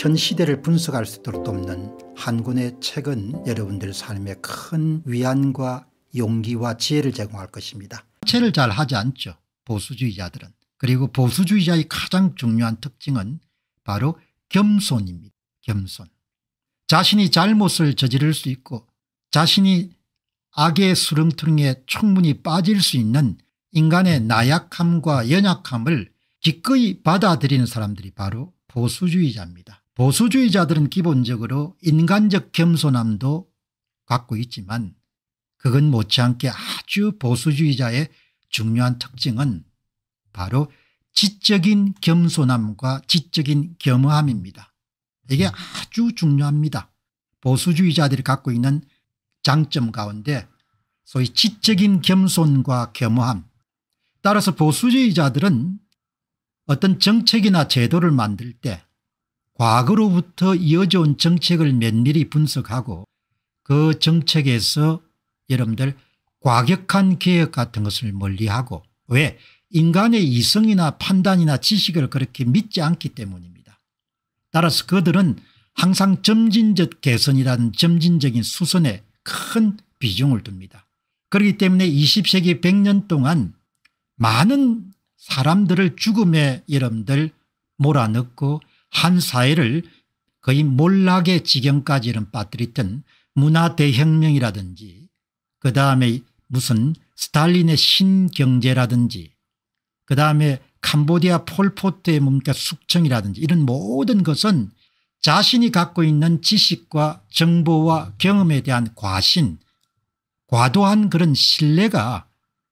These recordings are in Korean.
현 시대를 분석할 수 있도록 돕는 한 권의 책은 여러분들 삶에 큰 위안과 용기와 지혜를 제공할 것입니다. 체를 잘 하지 않죠. 보수주의자들은. 그리고 보수주의자의 가장 중요한 특징은 바로 겸손입니다. 겸손. 자신이 잘못을 저지를 수 있고 자신이 악의 수렁투렁에 충분히 빠질 수 있는 인간의 나약함과 연약함을 기꺼이 받아들이는 사람들이 바로 보수주의자입니다. 보수주의자들은 기본적으로 인간적 겸손함도 갖고 있지만 그건 못지않게 아주 보수주의자의 중요한 특징은 바로 지적인 겸손함과 지적인 겸허함입니다. 이게 아주 중요합니다. 보수주의자들이 갖고 있는 장점 가운데 소위 지적인 겸손과 겸허함 따라서 보수주의자들은 어떤 정책이나 제도를 만들 때 과거로부터 이어져 온 정책을 면밀히 분석하고 그 정책에서 여러분들 과격한 개혁 같은 것을 멀리하고 왜 인간의 이성이나 판단이나 지식을 그렇게 믿지 않기 때문입니다. 따라서 그들은 항상 점진적 개선이라는 점진적인 수선에 큰 비중을 둡니다. 그렇기 때문에 20세기 100년 동안 많은 사람들을 죽음에 여러분들 몰아넣고 한 사회를 거의 몰락의 지경까지는 빠뜨리던 문화대혁명이라든지 그 다음에 무슨 스탈린의 신경제라든지 그 다음에 캄보디아 폴포트의 뭡니 숙청이라든지 이런 모든 것은 자신이 갖고 있는 지식과 정보와 경험에 대한 과신 과도한 그런 신뢰가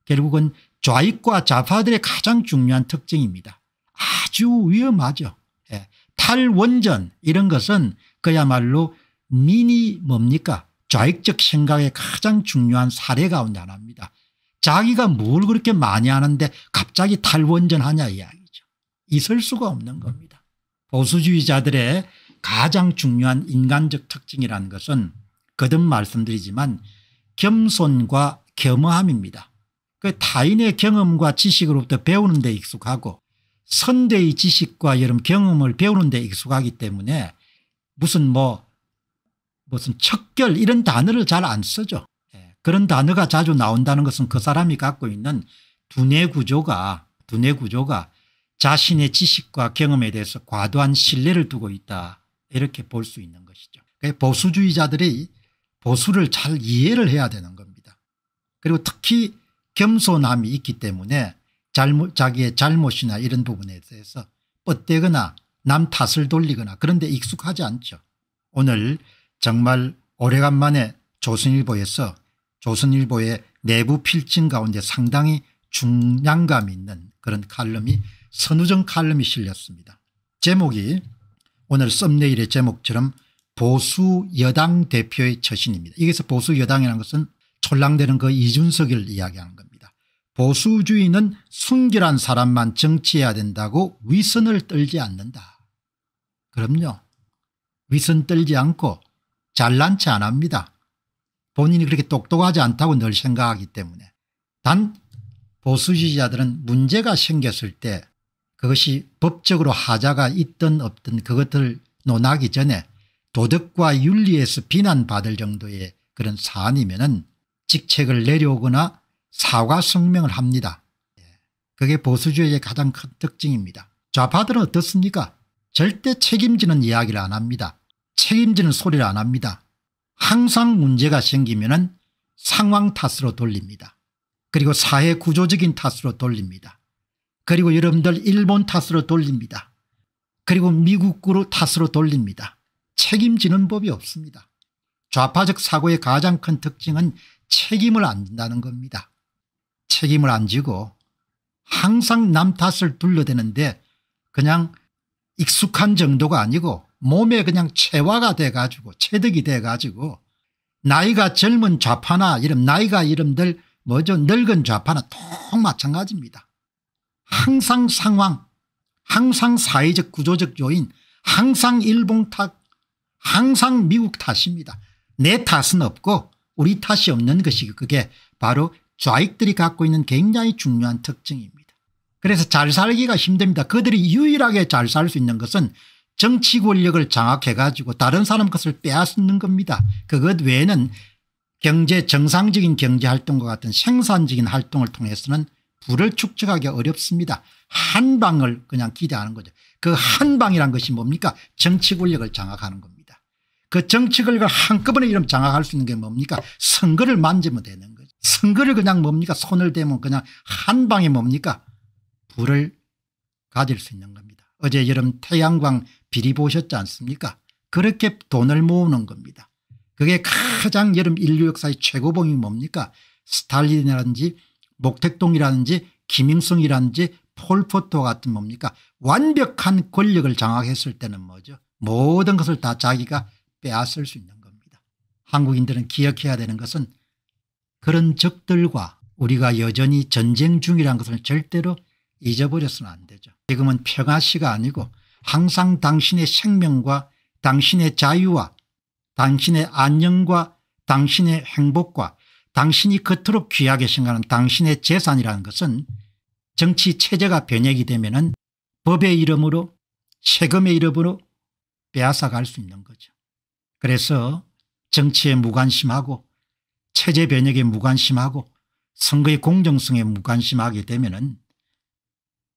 결국은 좌익과 좌파들의 가장 중요한 특징입니다. 아주 위험하죠. 탈원전 이런 것은 그야말로 미니 뭡니까 좌익적 생각의 가장 중요한 사례 가운데 하나입니다. 자기가 뭘 그렇게 많이 하는데 갑자기 탈원전하냐 이야기죠. 있을 수가 없는 겁니다. 보수주의자들의 가장 중요한 인간적 특징이라는 것은 거듭 말씀드리지만 겸손과 겸허함입니다. 그 타인의 경험과 지식으로부터 배우는 데 익숙하고 선대의 지식과 여러 경험을 배우는 데 익숙하기 때문에 무슨 뭐 무슨 척결 이런 단어를 잘 안 쓰죠. 예, 그런 단어가 자주 나온다는 것은 그 사람이 갖고 있는 두뇌 구조가 두뇌 구조가 자신의 지식과 경험에 대해서 과도한 신뢰를 두고 있다 이렇게 볼 수 있는 것이죠. 보수주의자들이 보수를 잘 이해를 해야 되는 겁니다. 그리고 특히 겸손함이 있기 때문에 잘못 자기의 잘못이나 이런 부분에 대해서 뻗대거나 남 탓을 돌리거나 그런 데 익숙하지 않죠. 오늘 정말 오래간만에 조선일보에서 조선일보의 내부 필진 가운데 상당히 중량감 있는 그런 칼럼이 선우정 칼럼이 실렸습니다. 제목이 오늘 썸네일의 제목처럼 보수 여당 대표의 처신입니다. 여기서 보수 여당이라는 것은 촐랑대는 그 이준석을 이야기하는 겁니다. 보수주의는 순결한 사람만 정치해야 된다고 위선을 떨지 않는다. 그럼요. 위선 떨지 않고 잘난 체안 합니다. 본인이 그렇게 똑똑하지 않다고 늘 생각하기 때문에. 단 보수주의자들은 문제가 생겼을 때 그것이 법적으로 하자가 있든 없든 그것을 논하기 전에 도덕과 윤리에서 비난받을 정도의 그런 사안이면 은 직책을 내려오거나 사과 성명을 합니다. 예. 그게 보수주의의 가장 큰 특징입니다. 좌파들은 어떻습니까? 절대 책임지는 이야기를 안 합니다. 책임지는 소리를 안 합니다. 항상 문제가 생기면 상황 탓으로 돌립니다. 그리고 사회 구조적인 탓으로 돌립니다. 그리고 여러분들 일본 탓으로 돌립니다. 그리고 미국으로 탓으로 돌립니다. 책임지는 법이 없습니다. 좌파적 사고의 가장 큰 특징은 책임을 안 진다는 겁니다. 책임을 안 지고 항상 남 탓을 둘러대는데 그냥 익숙한 정도가 아니고 몸에 그냥 체화가 돼가지고 체득이 돼가지고 나이가 젊은 좌파나 이름 나이가 이름들 뭐죠 늙은 좌파나 똑 마찬가지입니다. 항상 상황 항상 사회적 구조적 요인 항상 일본 탓 항상 미국 탓입니다. 내 탓은 없고 우리 탓이 없는 것이 그게 바로 좌익들이 갖고 있는 굉장히 중요한 특징입니다. 그래서 잘 살기가 힘듭니다. 그들이 유일하게 잘 살 수 있는 것은 정치 권력을 장악해 가지고 다른 사람 것을 빼앗는 겁니다. 그것 외에는 경제 정상적인 경제활동과 같은 생산적인 활동을 통해서는 부를 축적하기 어렵습니다. 한 방을 그냥 기대하는 거죠. 그 한 방이란 것이 뭡니까 정치 권력을 장악하는 겁니다. 그정치권을 그 한꺼번에 이름 장악할 수 있는 게 뭡니까 선거를 만지면 되는 거죠. 선거를 그냥 뭡니까 손을 대면 그냥 한 방에 뭡니까 불을 가질 수 있는 겁니다. 어제 여름 태양광 비리 보셨지 않습니까 그렇게 돈을 모으는 겁니다. 그게 가장 여름 인류 역사의 최고봉이 뭡니까 스탈린이라든지 목택동이라든지 김일성이라든지 폴포토 같은 뭡니까 완벽한 권력을 장악했을 때는 뭐죠 모든 것을 다 자기가 빼앗을 수 있는 겁니다. 한국인들은 기억해야 되는 것은 그런 적들과 우리가 여전히 전쟁 중이라는 것을 절대로 잊어버려서는 안 되죠. 지금은 평화시가 아니고 항상 당신의 생명과 당신의 자유와 당신의 안녕과 당신의 행복과 당신이 그토록 귀하게 생각하는 당신의 재산이라는 것은 정치 체제가 변혁이 되면 법의 이름으로 세금의 이름으로 빼앗아갈 수 있는 거죠. 그래서 정치에 무관심하고 체제 변혁에 무관심하고 선거의 공정성에 무관심하게 되면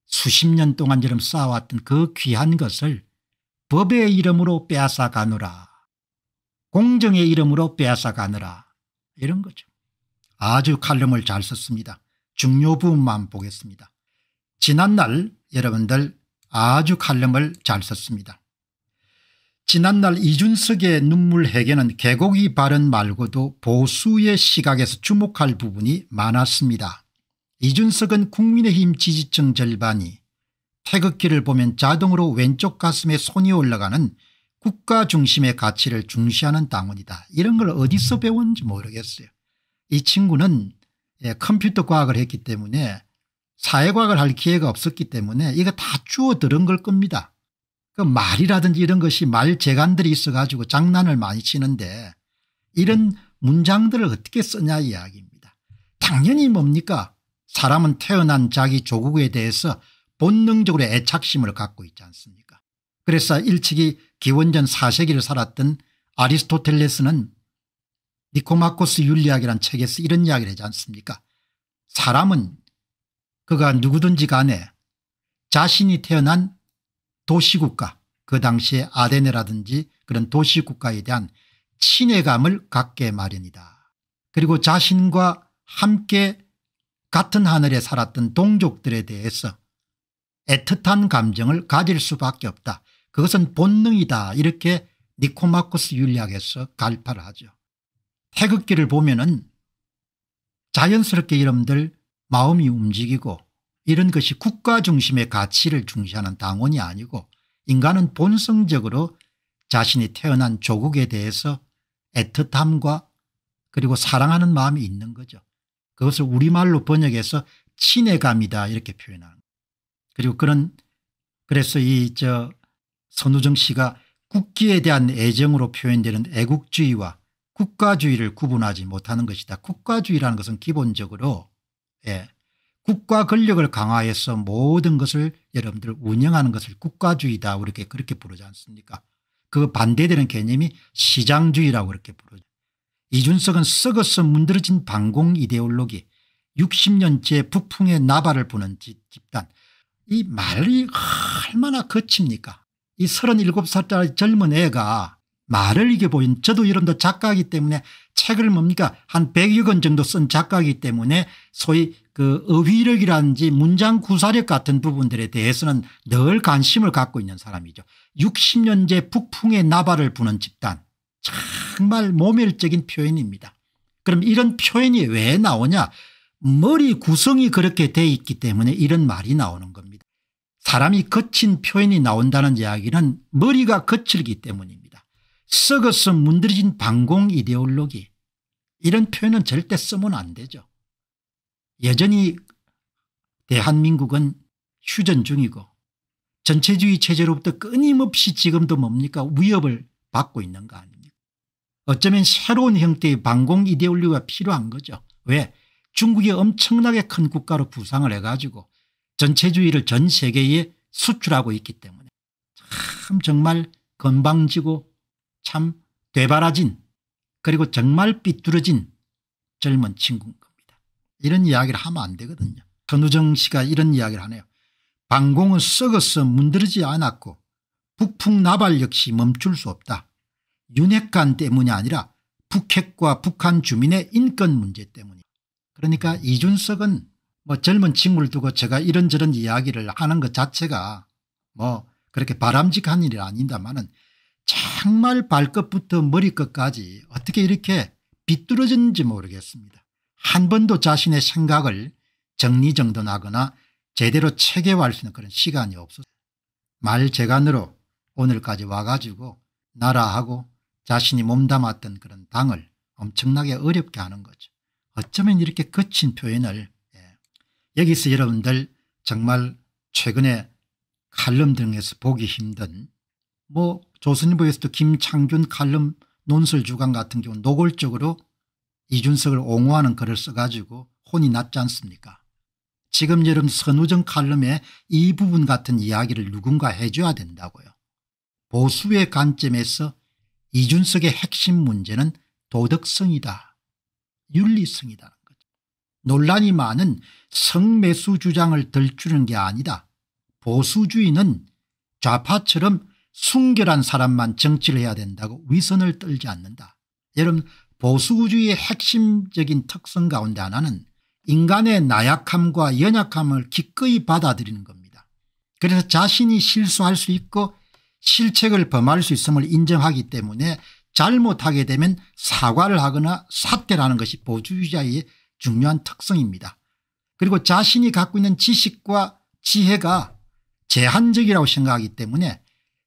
수십 년 동안처럼 쌓아왔던 그 귀한 것을 법의 이름으로 빼앗아 가느라 공정의 이름으로 빼앗아 가느라 이런 거죠. 아주 칼럼을 잘 썼습니다. 중요 부분만 보겠습니다. 지난날 여러분들 아주 칼럼을 잘 썼습니다. 지난날 이준석의 눈물 해계는 개고기 발언 말고도 보수의 시각에서 주목할 부분이 많았습니다. 이준석은 국민의힘 지지층 절반이 태극기를 보면 자동으로 왼쪽 가슴에 손이 올라가는 국가 중심의 가치를 중시하는 당원이다. 이런 걸 어디서 배웠는지 모르겠어요. 이 친구는 예, 컴퓨터 과학을 했기 때문에 사회과학을 할 기회가 없었기 때문에 이거 다 주워 들은 걸 겁니다. 그 말이라든지 이런 것이 말재간들이 있어 가지고 장난을 많이 치는데 이런 문장들을 어떻게 쓰냐 이야기입니다. 당연히 뭡니까 사람은 태어난 자기 조국에 대해서 본능적으로 애착심을 갖고 있지 않습니까 그래서 일찍이 기원전 4세기를 살았던 아리스토텔레스는 니코마코스 윤리학이란 책에서 이런 이야기를 하지 않습니까 사람은 그가 누구든지 간에 자신이 태어난 도시국가 그 당시에 아데네라든지 그런 도시국가에 대한 친애감을 갖게 마련이다. 그리고 자신과 함께 같은 하늘에 살았던 동족들에 대해서 애틋한 감정을 가질 수밖에 없다. 그것은 본능이다 이렇게 니코마코스 윤리학에서 갈파를 하죠. 태극기를 보면 은 자연스럽게 여러분들 마음이 움직이고 이런 것이 국가 중심의 가치를 중시하는 당원이 아니고 인간은 본성적으로 자신이 태어난 조국에 대해서 애틋함과 그리고 사랑하는 마음이 있는 거죠. 그것을 우리말로 번역해서 친애감이다 이렇게 표현하는 거예요. 그리고 그런 그래서 이 저 선우정 씨가 국기에 대한 애정으로 표현되는 애국주의와 국가주의를 구분하지 못하는 것이다. 국가주의라는 것은 기본적으로 예, 국가 권력을 강화해서 모든 것을 여러분들 운영하는 것을 국가주의다 이렇게 그렇게 부르지 않습니까 그 반대되는 개념이 시장주의라고 그렇게 부르죠. 이준석은 썩어서 문드러진 반공 이데올로기 60년째 북풍의 나발을 부는 집단 이 말이 얼마나 거칩니까 이 37살짜리 젊은 애가 말을 이게 보인 저도 이러분 작가이기 때문에 책을 뭡니까 한 100여 권 정도 쓴 작가이기 때문에 소위 그 어휘력이라든지 문장 구사력 같은 부분들에 대해서는 늘 관심을 갖고 있는 사람이죠. 60년째 북풍의 나발을 부는 집단 정말 모멸적인 표현입니다. 그럼 이런 표현이 왜 나오냐 머리 구성이 그렇게 돼 있기 때문에 이런 말이 나오는 겁니다. 사람이 거친 표현이 나온다는 이야기는 머리가 거칠기 때문입니다. 썩어서 문드러진 방공 이데올로기 이런 표현은 절대 쓰면 안 되죠. 여전히 대한민국은 휴전 중이고 전체주의 체제로부터 끊임없이 지금도 뭡니까 위협을 받고 있는 거 아닙니까 어쩌면 새로운 형태의 반공 이데올리가 필요한 거죠. 왜 중국이 엄청나게 큰 국가로 부상을 해가지고 전체주의를 전 세계에 수출하고 있기 때문에 참 정말 건방지고 참 되바라진 그리고 정말 삐뚤어진 젊은 친구 이런 이야기를 하면 안 되거든요. 전우정 씨가 이런 이야기를 하네요. 방공은 썩어서 문드르지 않았고 북풍 나발 역시 멈출 수 없다. 윤핵관 때문이 아니라 북핵과 북한 주민의 인권 문제 때문이다. 그러니까 이준석은 뭐 젊은 친구를 두고 제가 이런저런 이야기를 하는 것 자체가 뭐 그렇게 바람직한 일이 아닌다마는 정말 발끝부터 머리끝까지 어떻게 이렇게 비뚤어졌는지 모르겠습니다. 한 번도 자신의 생각을 정리정돈하거나 제대로 체계화할 수 있는 그런 시간이 없었어 말재간으로 오늘까지 와가지고 나라하고 자신이 몸담았던 그런 당을 엄청나게 어렵게 하는 거죠. 어쩌면 이렇게 거친 표현을 예. 여기서 여러분들 정말 최근에 칼럼 등에서 보기 힘든 뭐 조선일보에서도 김창균 칼럼 논설 주간 같은 경우 노골적으로 이준석을 옹호하는 글을 써가지고 혼이 났지 않습니까 지금 여름 선우정 칼럼에 이 부분 같은 이야기를 누군가 해줘야 된다고요. 보수의 관점에서 이준석의 핵심 문제는 도덕성이다. 윤리성이다. 논란이 많은 성매수 주장을 들추는 게 아니다. 보수주의는 좌파처럼 순결한 사람만 정치를 해야 된다고 위선을 떨지 않는다. 여러분 보수주의의 핵심적인 특성 가운데 하나는 인간의 나약함과 연약함을 기꺼이 받아들이는 겁니다. 그래서 자신이 실수할 수 있고 실책을 범할 수 있음을 인정하기 때문에 잘못하게 되면 사과를 하거나 사퇴라는 것이 보수주의자의 중요한 특성입니다. 그리고 자신이 갖고 있는 지식과 지혜가 제한적이라고 생각하기 때문에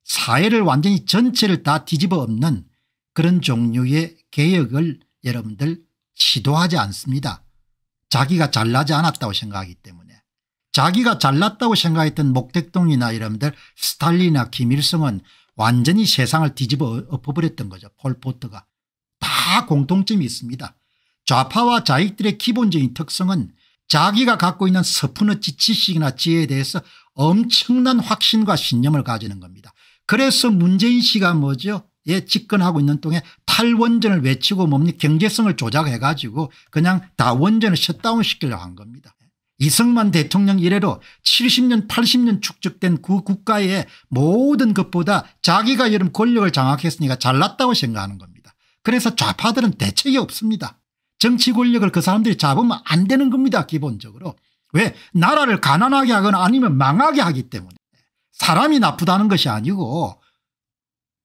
사회를 완전히 전체를 다 뒤집어 엎는 그런 종류의 개혁을 여러분들 시도하지 않습니다. 자기가 잘나지 않았다고 생각하기 때문에 자기가 잘났다고 생각했던 목택동이나 여러분들 스탈리나 김일성은 완전히 세상을 뒤집어 엎어버렸던 거죠. 폴포트가 다 공통점이 있습니다. 좌파와 자익들의 기본적인 특성은 자기가 갖고 있는 서프어치 지식이나 지혜에 대해서 엄청난 확신과 신념을 가지는 겁니다. 그래서 문재인 씨가 뭐죠? 에 예, 집권하고 있는 동에 탈원전을 외치고 뭡니 경제성을 조작해 가지고 그냥 다 원전을 셧다운 시키려고 한 겁니다. 이승만 대통령 이래로 70년 80년 축적된 그 국가의 모든 것보다 자기가 여름 권력을 장악했으니까 잘났다고 생각하는 겁니다. 그래서 좌파들은 대책이 없습니다. 정치 권력을 그 사람들이 잡으면 안 되는 겁니다 기본적으로. 왜 나라를 가난하게 하거나 아니면 망하게 하기 때문에 사람이 나쁘다는 것이 아니고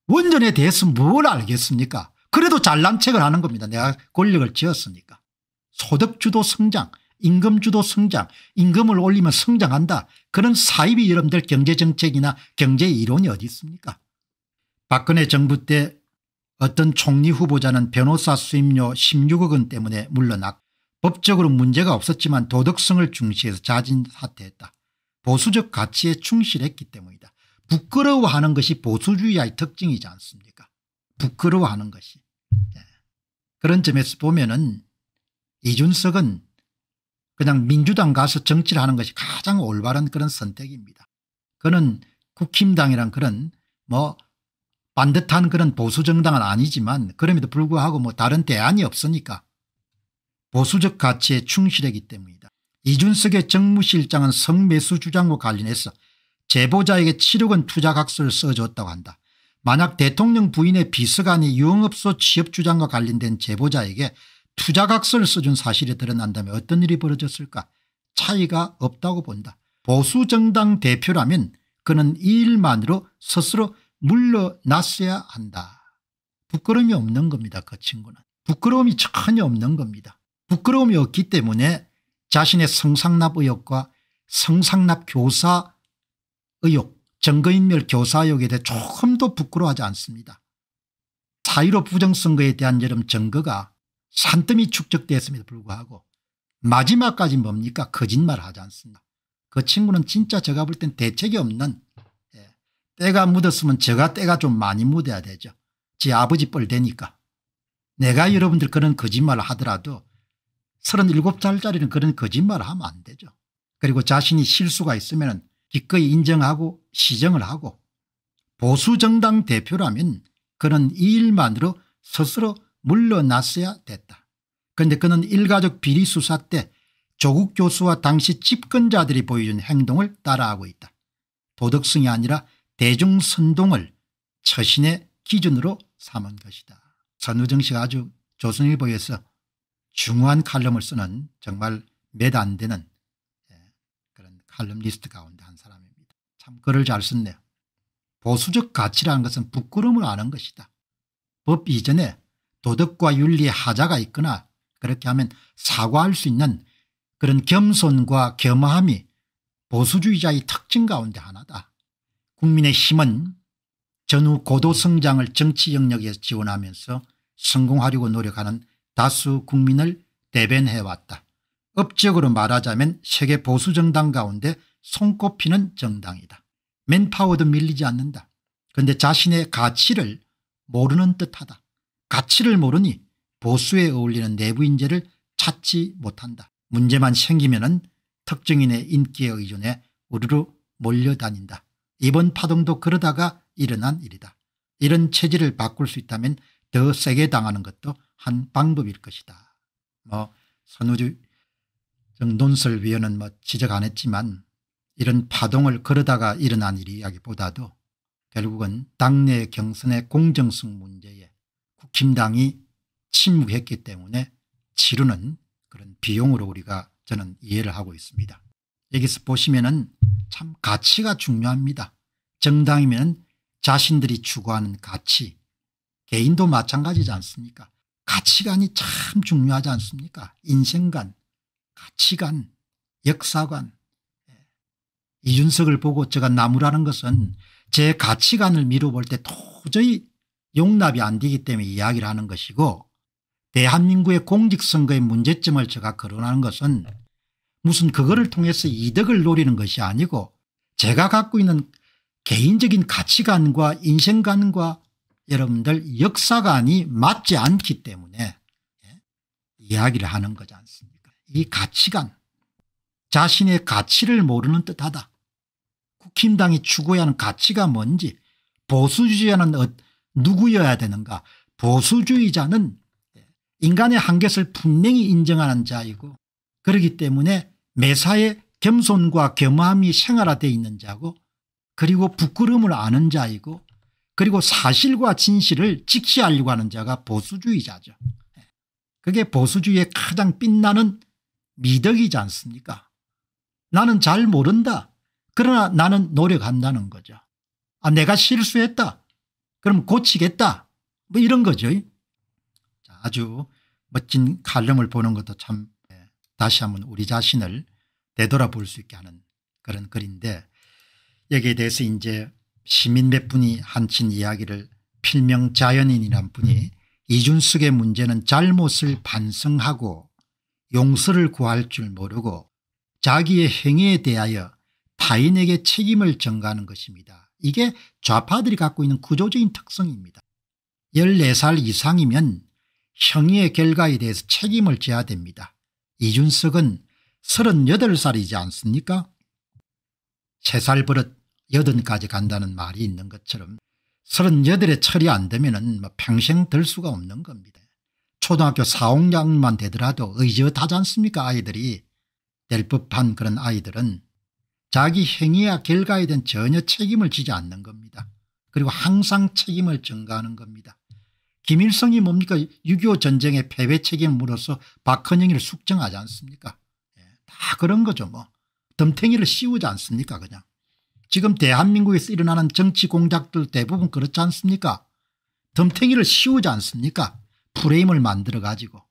원전에 대해서 뭘 알겠습니까 그래도 잘난 책을 하는 겁니다 내가 권력을 지었으니까 소득주도 성장 임금주도 성장 임금을 올리면 성장한다 그런 사이비 여러분들 경제정책이나 경제이론이 어디 있습니까 박근혜 정부 때 어떤 총리 후보자는 변호사 수임료 16억 원 때문에 물러나 법적으로 문제가 없었지만 도덕성을 중시해서 자진 사퇴했다. 보수적 가치에 충실했기 때문이다. 부끄러워하는 것이 보수주의의 특징이지 않습니까 부끄러워하는 것이 예. 그런 점에서 보면 은 이준석은 그냥 민주당 가서 정치를 하는 것이 가장 올바른 그런 선택입니다. 그는 국힘당이란 그런 뭐 반듯한 그런 보수정당은 아니지만 그럼에도 불구하고 뭐 다른 대안이 없으니까 보수적 가치에 충실했기 때문이다. 이준석의 정무실장은 성매수 주장과 관련해서 제보자에게 7억원 투자각서를 써줬다고 한다. 만약 대통령 부인의 비서관이 유흥업소 취업주장과 관련된 제보자에게 투자각서를 써준 사실이 드러난다면 어떤 일이 벌어졌을까 차이가 없다고 본다. 보수정당 대표라면 그는 이 일만으로 스스로 물러났어야 한다. 부끄러움이 없는 겁니다. 그 친구는. 부끄러움이 전혀 없는 겁니다. 부끄러움이 없기 때문에 자신의 성상납 의혹과 성상납 교사 의욕 증거인멸 교사욕에 대해 조금도 부끄러워하지 않습니다. 사의로 부정선거에 대한 여름 증거가 산더미 축적되었음에도 불구하고 마지막까지 뭡니까 거짓말 하지 않습니다. 그 친구는 진짜 제가 볼 땐 대책이 없는 예. 때가 묻었으면 제가 때가 좀 많이 묻어야 되죠. 제 아버지 뻘 되니까. 내가 여러분들 그런 거짓말을 하더라도 37살짜리는 그런 거짓말을 하면 안 되죠. 그리고 자신이 실수가 있으면 기꺼이 인정하고 시정을 하고 보수정당 대표라면 그는 이 일만으로 스스로 물러났어야 됐다. 그런데 그는 일가족 비리 수사 때 조국 교수와 당시 집권자들이 보여준 행동을 따라하고 있다. 도덕성이 아니라 대중선동을 처신의 기준으로 삼은 것이다. 선우정 씨가 아주 조선일보에서 중요한 칼럼을 쓰는 정말 몇안 되는 예, 그런 칼럼리스트 가운데 참 글을 잘 썼네요. 보수적 가치라는 것은 부끄러움을 아는 것이다. 법 이전에 도덕과 윤리의 하자가 있거나 그렇게 하면 사과할 수 있는 그런 겸손과 겸허함이 보수주의자의 특징 가운데 하나다. 국민의힘은 전후 고도성장을 정치 영역에 서 지원하면서 성공하려고 노력하는 다수 국민을 대변해왔다. 업적으로 말하자면 세계 보수정당 가운데 손꼽히는 정당이다. 맨파워도 밀리지 않는다. 그런데 자신의 가치를 모르는 듯하다. 가치를 모르니 보수에 어울리는 내부인재를 찾지 못한다. 문제만 생기면 은 특정인의 인기에 의존해 우르르 몰려다닌다. 이번 파동도 그러다가 일어난 일이다. 이런 체질을 바꿀 수 있다면 더 세게 당하는 것도 한 방법일 것이다. 뭐 선우주 논설위원은뭐 지적 안 했지만 이런 파동을 걸어다가 일어난 일이야기보다도 결국은 당내 경선의 공정성 문제에 국힘당이 침묵했기 때문에 치르는 그런 비용으로 우리가 저는 이해를 하고 있습니다. 여기서 보시면은 참 가치가 중요합니다. 정당이면 자신들이 추구하는 가치 개인도 마찬가지지 않습니까 가치관이 참 중요하지 않습니까 인생관 가치관 역사관 이준석을 보고 제가 나무라는 것은 제 가치관을 미루 볼때 도저히 용납이 안 되기 때문에 이야기를 하는 것이고 대한민국의 공직선거의 문제점을 제가 거론하는 것은 무슨 그거를 통해서 이득을 노리는 것이 아니고 제가 갖고 있는 개인적인 가치관과 인생관과 여러분들 역사관이 맞지 않기 때문에 예, 이야기를 하는 거지 않습니까 이 가치관 자신의 가치를 모르는 듯하다 국힘당이 추구해야 하는 가치가 뭔지 보수주의자는 어, 누구여야 되는가 보수주의자는 인간의 한계를 분명히 인정하는 자이고 그렇기 때문에 매사에 겸손과 겸함이 생활화되어 있는 자고 그리고 부끄러움을 아는 자이고 그리고 사실과 진실을 직시하려고 하는 자가 보수주의자죠. 그게 보수주의의 가장 빛나는 미덕이지 않습니까 나는 잘 모른다. 그러나 나는 노력한다는 거죠. 아 내가 실수했다. 그럼 고치겠다. 뭐 이런 거죠. 아주 멋진 칼럼을 보는 것도 참 예, 다시 한번 우리 자신을 되돌아볼 수 있게 하는 그런 글인데 여기에 대해서 이제 시민 몇 분이 한친 이야기를 필명 자연인이란 분이 이준숙의 문제는 잘못을 반성하고 용서를 구할 줄 모르고 자기의 행위에 대하여 타인에게 책임을 전가하는 것입니다. 이게 좌파들이 갖고 있는 구조적인 특성입니다. 14살 이상이면 형의의 결과에 대해서 책임을 져야 됩니다. 이준석은 38살이지 않습니까? 3살 버릇 80까지 간다는 말이 있는 것처럼 38에 철이 안 되면 뭐 평생 들 수가 없는 겁니다. 초등학교 4, 5학년만 되더라도 의지젓다지 않습니까 아이들이. 될 법한 그런 아이들은 자기 행위와 결과에 대한 전혀 책임을 지지 않는 겁니다. 그리고 항상 책임을 전가하는 겁니다. 김일성이 뭡니까 6.25 전쟁의 패배 책임으로서 박헌영이를 숙정하지 않습니까 예, 다 그런 거죠 뭐 덤탱이를 씌우지 않습니까 그냥 지금 대한민국에서 일어나는 정치 공작들 대부분 그렇지 않습니까 덤탱이를 씌우지 않습니까 프레임을 만들어 가지고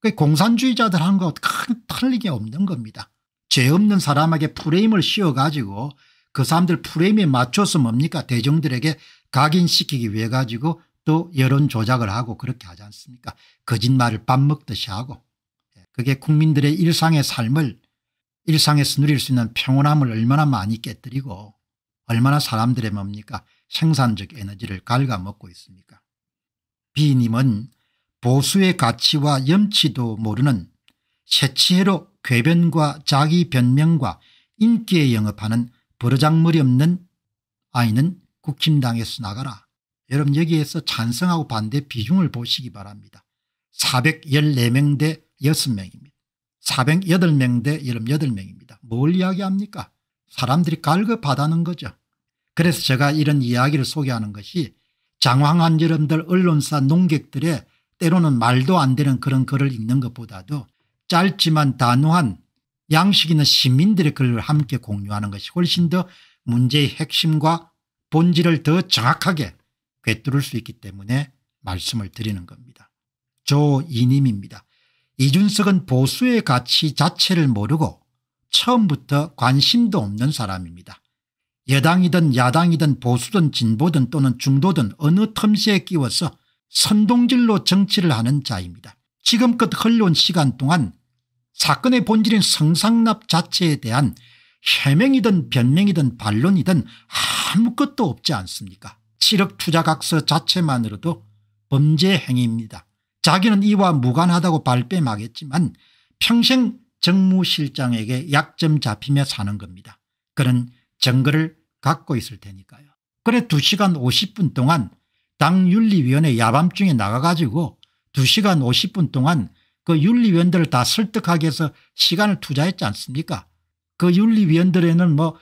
그 공산주의자들 하는 거하큰 틀리게 없는 겁니다 죄 없는 사람에게 프레임을 씌워가지고 그 사람들 프레임에 맞춰서 뭡니까 대중들에게 각인시키기 위해 가지고 또 여론 조작을 하고 그렇게 하지 않습니까 거짓말을 밥 먹듯이 하고 그게 국민들의 일상의 삶을 일상에서 누릴 수 있는 평온함을 얼마나 많이 깨뜨리고 얼마나 사람들의 뭡니까 생산적 에너지를 갉아먹고 있습니까 비님은 보수의 가치와 염치도 모르는 새치해로 궤변과 자기 변명과 인기에 영업하는 버르장머리 없는 아이는 국힘당에서 나가라. 여러분 여기에서 찬성하고 반대 비중을 보시기 바랍니다. 414명 대 6명입니다. 408명 대 18명입니다. 뭘 이야기합니까? 사람들이 갈급하다는 거죠. 그래서 제가 이런 이야기를 소개하는 것이 장황한 여러분들 언론사 농객들의 때로는 말도 안 되는 그런 글을 읽는 것보다도 짧지만 단호한 양식 있는 시민들의 글을 함께 공유하는 것이 훨씬 더 문제의 핵심과 본질을 더 정확하게 꿰뚫을 수 있기 때문에 말씀을 드리는 겁니다. 조이님입니다. 이준석은 보수의 가치 자체를 모르고 처음부터 관심도 없는 사람입니다. 여당이든 야당이든 보수든 진보든 또는 중도든 어느 틈새에 끼워서 선동질로 정치를 하는 자입니다. 지금껏 흘러온 시간 동안 사건의 본질인 성상납 자체에 대한 해명이든 변명이든 반론이든 아무것도 없지 않습니까 7억 투자각서 자체만으로도 범죄 행위입니다. 자기는 이와 무관하다고 발뺌하겠지만 평생 정무실장에게 약점 잡히며 사는 겁니다. 그런 증거를 갖고 있을 테니까요. 그래 2시간 50분 동안 당윤리위원회 야밤중에 나가가지고 2시간 50분 동안 그 윤리위원들을 다 설득하기 위해서 시간을 투자했지 않습니까 그 윤리위원들에는 뭐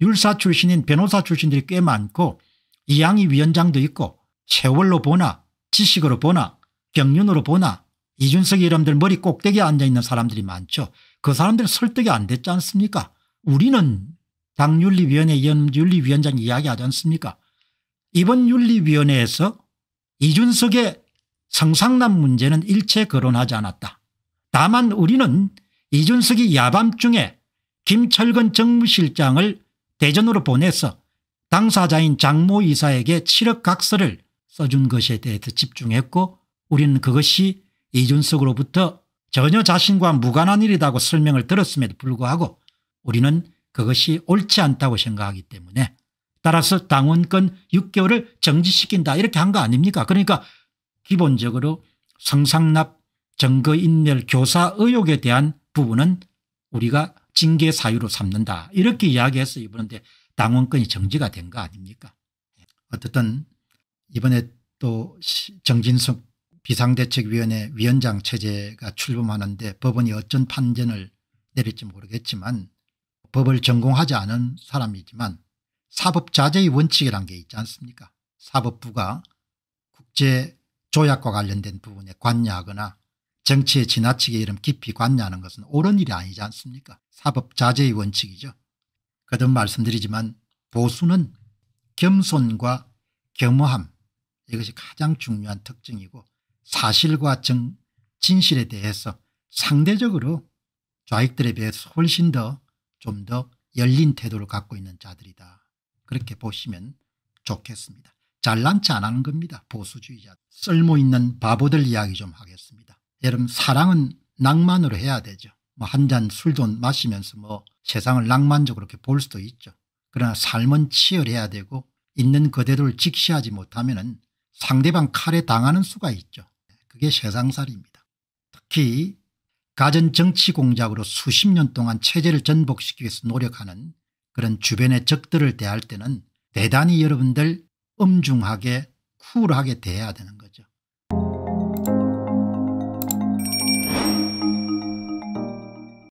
율사 출신인 변호사 출신들이 꽤 많고 이양희 위원장도 있고 세월로 보나 지식으로 보나 경륜으로 보나 이준석 이름들 머리 꼭대기에 앉아있는 사람들이 많죠. 그 사람들 설득이 안 됐지 않습니까 우리는 당윤리위원회 윤리위원장 이야기하지 않습니까 이번 윤리위원회에서 이준석의 성상남 문제는 일체 거론하지 않았다. 다만 우리는 이준석이 야밤중에 김철근 정무실장을 대전으로 보내서 당사자인 장모 이사에게 7억 각서를 써준 것에 대해 집중했고 우리는 그것이 이준석으로부터 전혀 자신과 무관한 일이라고 설명을 들었음에도 불구하고 우리는 그것이 옳지 않다고 생각하기 때문에 따라서 당원권 6개월을 정지시킨다 이렇게 한 거 아닙니까 그러니까 기본적으로 성상납, 증거인멸 교사 의혹에 대한 부분은 우리가 징계 사유로 삼는다 이렇게 이야기해서 이번에 당원권이 정지가 된 거 아닙니까 어쨌든 이번에 또 정진석 비상대책위원회 위원장 체제가 출범하는데 법원이 어쩐 판단을 내릴지 모르겠지만 법을 전공하지 않은 사람이지만 사법자재의 원칙이란 게 있지 않습니까 사법부가 국제 조약과 관련된 부분에 관여하거나 정치에 지나치게 이름 깊이 관여하는 것은 옳은 일이 아니지 않습니까 사법 자제의 원칙이죠. 거듭 말씀드리지만 보수는 겸손과 겸허함 이것이 가장 중요한 특징이고 사실과 정, 진실에 대해서 상대적으로 좌익들에 비해서 훨씬 더 좀더 더 열린 태도를 갖고 있는 자들이다. 그렇게 보시면 좋겠습니다. 잘난 체안 하는 겁니다. 보수주의자. 쓸모있는 바보들 이야기 좀 하겠습니다. 여러분 사랑은 낭만으로 해야 되죠. 뭐 한 잔 술도 마시면서 뭐 세상을 낭만적으로 이렇게 볼 수도 있죠. 그러나 삶은 치열해야 되고 있는 그대로를 직시하지 못하면 은 상대방 칼에 당하는 수가 있죠. 그게 세상살입니다. 특히 가전 정치 공작으로 수십 년 동안 체제를 전복시키기 위해서 노력하는 그런 주변의 적들을 대할 때는 대단히 여러분들 엄중하게 쿨하게 대해야 되는 거죠.